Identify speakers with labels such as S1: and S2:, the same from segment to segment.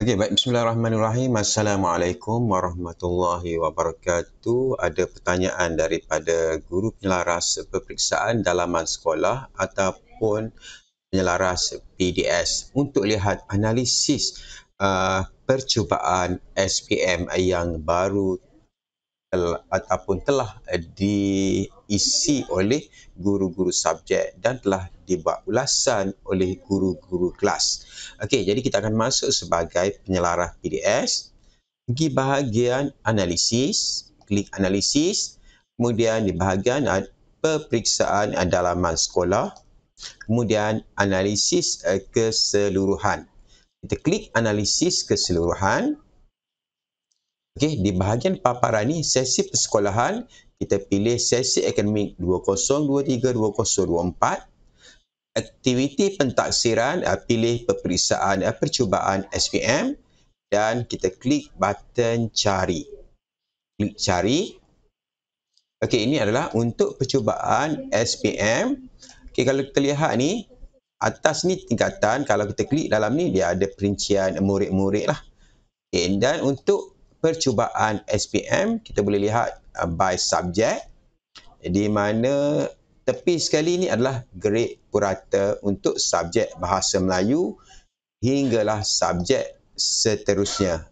S1: Okey, baik. Bismillahirrahmanirrahim. Assalamualaikum warahmatullahi wabarakatuh. Ada pertanyaan daripada guru penyelaras peperiksaan dalaman sekolah ataupun penyelaras PDS untuk lihat analisis uh, percubaan SPM yang baru tel- ataupun telah di diisi oleh guru-guru subjek dan telah dibuat ulasan oleh guru-guru kelas. Okey, jadi kita akan masuk sebagai penyelaras PDS. Pergi bahagian analisis, klik analisis. Kemudian di bahagian peperiksaan dalaman sekolah. Kemudian analisis eh, keseluruhan. Kita klik analisis keseluruhan. Okey, di bahagian paparan ni sesi persekolahan kita pilih sesi akademik 2023-2024. Aktiviti pentaksiran, ah, pilih peperiksaan, ah, percubaan SPM dan kita klik button cari. Klik cari. Okey, ini adalah untuk percubaan SPM. Okey, kalau kita lihat ni, atas ni tingkatan. Kalau kita klik dalam ni, dia ada perincian murid-murid lah. Okay, dan untuk percubaan SPM kita boleh lihat uh, by subject di mana tepi sekali ini adalah grade purata untuk subjek bahasa Melayu hinggalah subjek seterusnya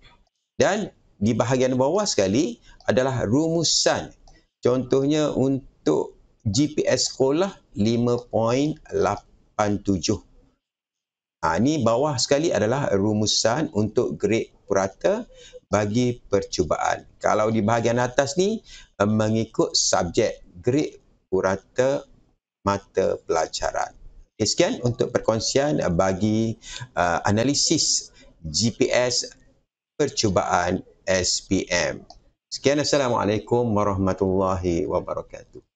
S1: dan di bahagian bawah sekali adalah rumusan contohnya untuk GPS sekolah 5.87 ha, ini bawah sekali adalah rumusan untuk grade purata bagi percubaan. Kalau di bahagian atas ni eh, mengikut subjek grade purata mata pelajaran. Okay, sekian untuk perkongsian eh, bagi uh, analisis GPS percubaan SPM. Sekian Assalamualaikum Warahmatullahi Wabarakatuh.